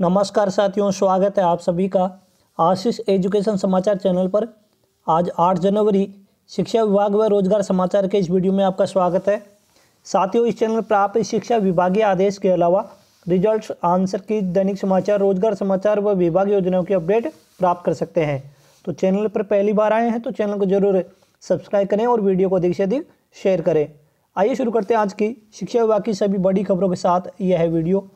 नमस्कार साथियों स्वागत है आप सभी का आशीष एजुकेशन समाचार चैनल पर आज 8 जनवरी शिक्षा विभाग व रोजगार समाचार के इस वीडियो में आपका स्वागत है साथियों इस चैनल पर आप शिक्षा विभागीय आदेश के अलावा रिजल्ट्स आंसर की दैनिक समाचार रोजगार समाचार व विभाग योजनाओं की अपडेट प्राप्त कर सकते हैं तो चैनल पर पहली बार आए हैं तो चैनल को जरूर सब्सक्राइब करें और वीडियो को अधिक से अधिक शेयर करें आइए शुरू करते हैं आज की शिक्षा विभाग की सभी बड़ी खबरों के साथ यह वीडियो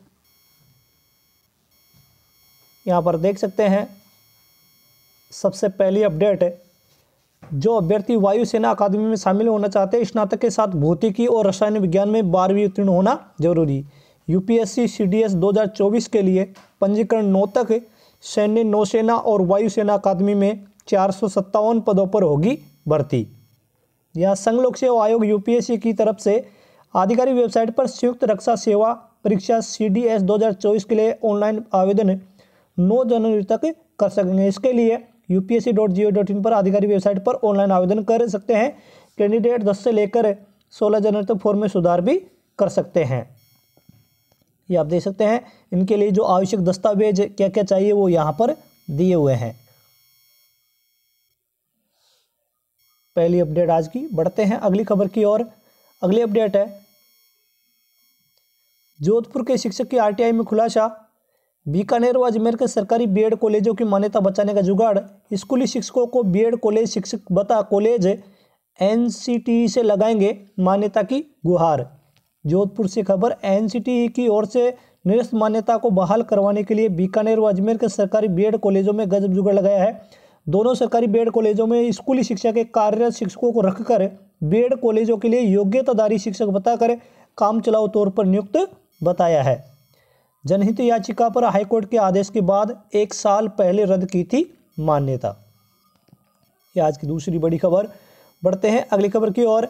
यहाँ पर देख सकते हैं सबसे पहली अपडेट है जो अभ्यर्थी वायुसेना अकादमी में शामिल होना चाहते हैं स्नातक के साथ भौतिकी और रसायन विज्ञान में बारहवीं उत्तीर्ण होना जरूरी यूपीएससी सीडीएस 2024 के लिए पंजीकरण नौ तक सैन्य नौसेना और वायुसेना अकादमी में चार पदों पर होगी भर्ती यह संघ लोक सेवा आयोग यूपीएससी की तरफ से आधिकारिक वेबसाइट पर संयुक्त रक्षा सेवा परीक्षा सी डी एस के लिए ऑनलाइन आवेदन 9 जनवरी तक कर सकेंगे इसके लिए यू पी डॉट इन पर आधिकारिक वेबसाइट पर ऑनलाइन आवेदन कर सकते हैं कैंडिडेट दस से लेकर सोलह जनवरी तक फॉर्म में सुधार भी कर सकते हैं ये आप देख सकते हैं इनके लिए जो आवश्यक दस्तावेज क्या क्या चाहिए वो यहाँ पर दिए हुए हैं पहली अपडेट आज की बढ़ते हैं अगली खबर की ओर अगली अपडेट है जोधपुर के शिक्षक की आरटीआई में खुलासा बीकानेर व अजमेर के सरकारी बीएड कॉलेजों की मान्यता बचाने का जुगाड़ स्कूली शिक्षकों को बीएड कॉलेज शिक्षक बता कॉलेज एनसीटी से लगाएंगे मान्यता की गुहार जोधपुर से खबर एनसीटी की ओर से निरस्त मान्यता को बहाल करवाने के लिए बीकानेर व अजमेर के सरकारी बी कॉलेजों में गजब जुगाड़ लगाया है दोनों सरकारी बी कॉलेजों में स्कूली शिक्षा के कार्यरत शिक्षकों को रखकर बीएड कॉलेजों के लिए योग्यताधारी शिक्षक बताकर काम चलाओ तौर पर नियुक्त बताया है जनहित याचिका पर हाईकोर्ट के आदेश के बाद एक साल पहले रद्द की थी मान्यता आज की दूसरी बड़ी खबर बढ़ते हैं अगली खबर की ओर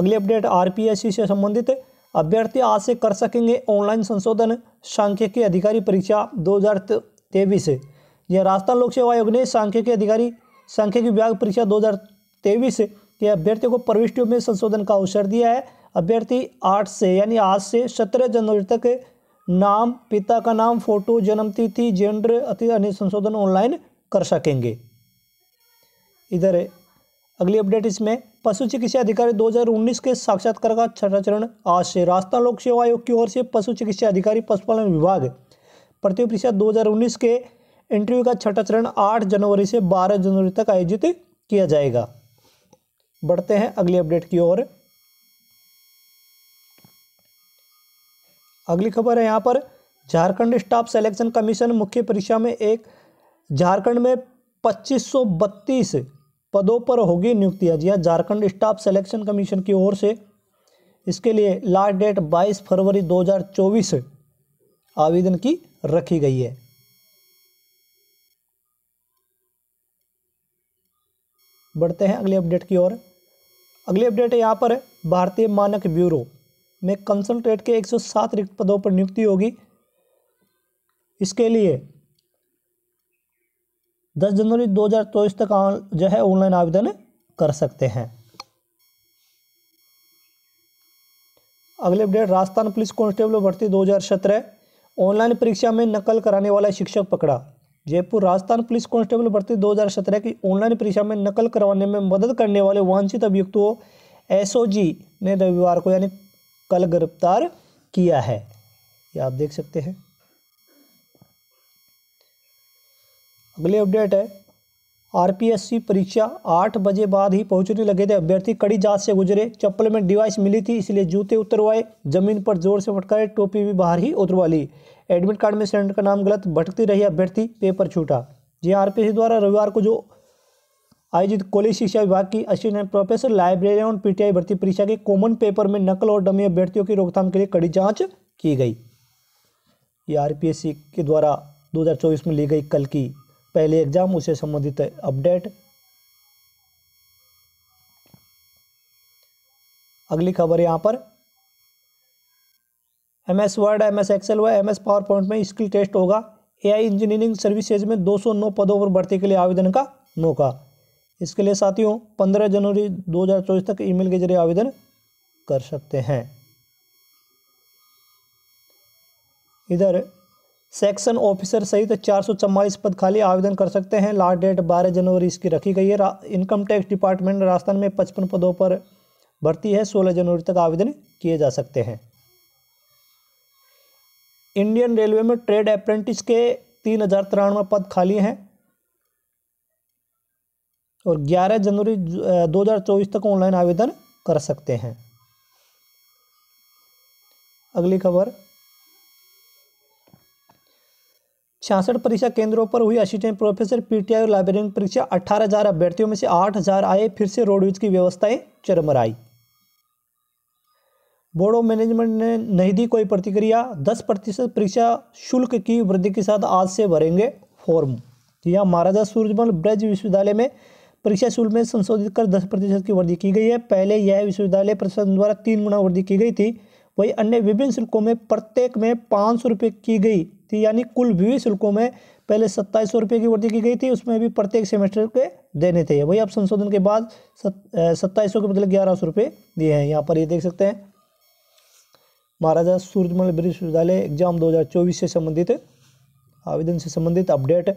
अगली अपडेट आरपीएससी से संबंधित अभ्यर्थी आज से कर सकेंगे ऑनलाइन संशोधन सांख्यिकी अधिकारी परीक्षा दो हज़ार तेईस यह राजस्थान लोक सेवा आयोग ने सांख्यिकी अधिकारी सांख्यिकी विभाग परीक्षा दो हज़ार तेईस के अभ्यर्थियों को प्रविष्टियों में संशोधन का अवसर दिया है अभ्यर्थी आठ से यानी आज से सत्रह जनवरी तक नाम पिता का नाम फोटो जन्म तिथि जेंडर अति अन्य संशोधन ऑनलाइन कर सकेंगे इधर अगली अपडेट इसमें पशु चिकित्सा अधिकारी 2019 के साक्षात्कार का छठा चरण आज से राजस्थान लोक सेवा आयोग की ओर से पशु चिकित्सा अधिकारी पशुपालन विभाग प्रतियोग परीक्षा 2019 के इंटरव्यू का छठा चरण 8 जनवरी से 12 जनवरी तक आयोजित किया जाएगा बढ़ते हैं अगली अपडेट की ओर अगली खबर है यहाँ पर झारखंड स्टाफ सेलेक्शन कमीशन मुख्य परीक्षा में एक झारखंड में 2532 पदों पर होगी नियुक्तियाँ जी हाँ, झारखंड स्टाफ सेलेक्शन कमीशन की ओर से इसके लिए लास्ट डेट 22 फरवरी 2024 आवेदन की रखी गई है बढ़ते हैं अगले अपडेट की ओर अगली अपडेट है यहाँ पर भारतीय मानक ब्यूरो में कंसल्टेट के 107 रिक्त पदों पर नियुक्ति होगी इसके लिए 10 जनवरी 2024 तक जो है ऑनलाइन आवेदन कर सकते हैं अगले अपडेट राजस्थान पुलिस कांस्टेबल भर्ती 2017 ऑनलाइन परीक्षा में नकल कराने वाला शिक्षक पकड़ा जयपुर राजस्थान पुलिस कांस्टेबल भर्ती 2017 की ऑनलाइन परीक्षा में नकल करवाने में मदद करने वाले वांछित अभियुक्त एसओजी ने रविवार को यानी कल गिरफ्तार किया है ये आप देख सकते हैं अगले अपडेट है आरपीएससी परीक्षा आठ बजे बाद ही पहुंचने लगे थे अभ्यर्थी कड़ी जांच से गुजरे चप्पल में डिवाइस मिली थी इसलिए जूते उतरवाए जमीन पर जोर से फटकाए टोपी भी बाहर ही उतरवा ली एडमिट कार्ड में सेंटर का नाम गलत भटकती रही अभ्यर्थी पेपर छूटा जी आरपीएससी द्वारा रविवार को जो आयोजित कॉलेज शिक्षा विभाग की अश्विन प्रोफेसर लाइब्रेरियन पीटीआई भर्ती परीक्षा के कॉमन पेपर में नकल और डमी अभ्यर्थियों की रोकथाम के लिए कड़ी जांच की गई ये आरपीएससी के द्वारा 2024 में ली गई कल की पहले एग्जाम उससे संबंधित अपडेट अगली खबर यहाँ पर M S Word M S Excel व एम एस पावर पॉइंट में स्किल टेस्ट होगा एआई इंजीनियरिंग सर्विसेज में 209 पदों पर भर्ती के लिए आवेदन का मौका इसके लिए साथियों पंद्रह जनवरी दो हज़ार चौबीस तक ईमेल के जरिए आवेदन कर सकते हैं इधर सेक्शन ऑफिसर सहित चार सौ चवालीस पद खाली आवेदन कर सकते हैं लास्ट डेट बारह जनवरी इसकी रखी गई है इनकम टैक्स डिपार्टमेंट राजस्थान में पचपन पदों पर भर्ती है सोलह जनवरी तक आवेदन किए जा सकते हैं इंडियन रेलवे में ट्रेड अप्रेंटिस के तीन हज़ार तिरानवे पद खाली हैं और 11 जनवरी 2024 तक ऑनलाइन आवेदन कर सकते हैं अगली खबर छियासठ परीक्षा केंद्रों पर हुई असिस्टेंट प्रोफेसर पीटीआई और लाइब्रेरियन परीक्षा 18,000 अभ्यर्थियों में से 8,000 आए फिर से रोडवेज की व्यवस्थाएं चरमराई बोर्ड ऑफ मैनेजमेंट ने नहीं दी कोई प्रतिक्रिया 10 प्रतिशत परीक्षा शुल्क की वृद्धि के साथ आज से भरेंगे फॉर्म जी हाँ महाराजा सूरजमल ब्रज विश्वविद्यालय में परीक्षा शुल्क में संशोधित कर दस प्रतिशत की वृद्धि की गई है पहले यह विश्वविद्यालय प्रशासन द्वारा तीन गुना वृद्धि की गई थी वही अन्य विभिन्न शुल्कों में प्रत्येक में पाँच सौ रुपये की गई थी यानी कुल विविध शुल्कों में पहले सत्ताईस सौ रुपये की वृद्धि की गई थी उसमें भी प्रत्येक सेमेस्टर के देने थे वही अब संशोधन के बाद सत्ताईस सौ के बदले ग्यारह सौ रुपये दिए हैं यहाँ पर ये देख सकते हैं महाराजा सूर्यमल विश्वविद्यालय एग्जाम दो से संबंधित आवेदन से संबंधित अपडेट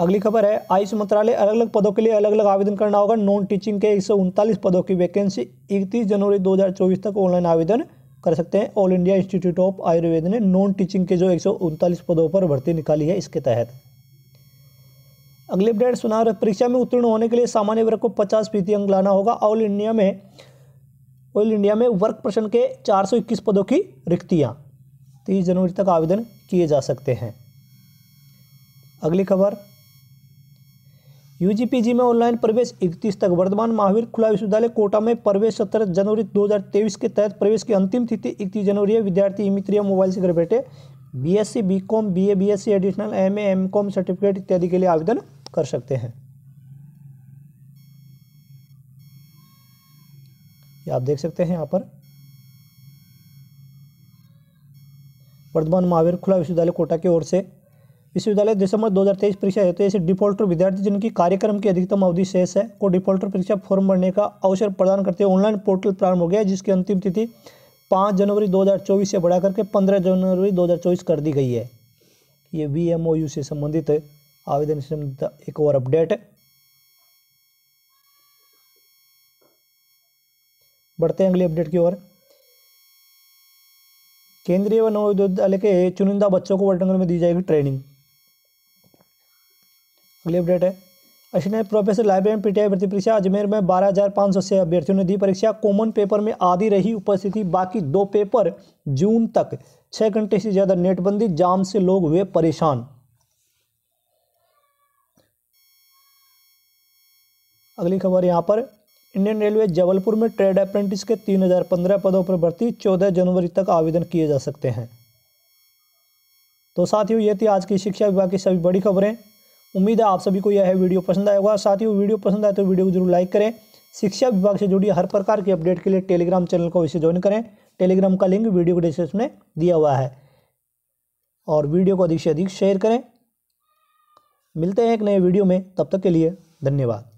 अगली खबर है आयुष मंत्रालय अलग अलग पदों के लिए अलग अलग आवेदन करना होगा नॉन टीचिंग के एक पदों की वैकेंसी इकतीस जनवरी चौबीस तक ऑनलाइन आवेदन कर सकते हैं all India institute of Ayurveda ने नॉन टीचिंग के जो एक पदों पर भर्ती निकाली है इसके तहत अगले अपडेट सुना रहे परीक्षा में उत्तीर्ण होने के लिए सामान्य वर्ग को पचास फीसदी अंक लाना होगा ऑल इंडिया में ऑल इंडिया में वर्क प्रश्न के 421 पदों की रिक्तियाँ तीस जनवरी तक आवेदन किए जा सकते हैं अगली खबर यूजीपीजी में ऑनलाइन प्रवेश 31 तक वर्धमान महावीर खुला विश्वविद्यालय कोटा में प्रवेश 17 जनवरी 2023 के तहत प्रवेश की अंतिम तिथि 31 जनवरी है विद्यार्थी ई मित्र मोबाइल से घर बैठे BSc BCom BA BSc additional MA MCom certificate इत्यादि के लिए आवेदन कर सकते हैं आप देख सकते हैं यहाँ पर वर्धमान महावीर खुला विश्वविद्यालय कोटा की ओर से विश्वविद्यालय दिसंबर 2023 परीक्षा हेतु ऐसे डिफॉल्टर विद्यार्थी जिनकी कार्यक्रम की अधिकतम अवधि शेष है को डिफॉल्टर परीक्षा फॉर्म भरने का अवसर प्रदान करते हुए ऑनलाइन पोर्टल प्रारंभ हो गया जिसकी अंतिम तिथि पाँच जनवरी चौबीस से बढ़ा करके पंद्रह जनवरी चौबीस कर दी गई है ये वी से संबंधित आवेदन से संबंधित एक और अपडेट बढ़ते हैं अगले अपडेट की ओर केंद्रीय व नवोद्यालय के चुनिंदा बच्चों को वर्टनगर में दी जाएगी ट्रेनिंग अगली अपडेट है अशिनाय प्रोफेसर लाइब्रेरी में पीटीआई भर्ती परीक्षा अजमेर में 12,500 से अभ्यर्थियों ने दी परीक्षा कॉमन पेपर में आधी रही उपस्थिति बाकी दो पेपर जून तक छः घंटे से ज़्यादा नेटबंदी जाम से लोग हुए परेशान अगली खबर यहाँ पर इंडियन रेलवे जबलपुर में ट्रेड अप्रेंटिस के 3015 पदों पर भर्ती 14 जनवरी तक आवेदन किए जा सकते हैं तो साथियों ये थी आज की शिक्षा विभाग की सभी बड़ी खबरें उम्मीद है आप सभी को यह वीडियो पसंद आएगा साथ ही वो वीडियो पसंद आए तो वीडियो को जरूर लाइक करें शिक्षा विभाग से जुड़ी हर प्रकार की अपडेट के लिए टेलीग्राम चैनल को इसे ज्वाइन करें टेलीग्राम का लिंक वीडियो को डिस्क्रिप्शन में दिया हुआ है और वीडियो को अधिक से अधिक शेयर करें मिलते हैं एक नए वीडियो में तब तक के लिए धन्यवाद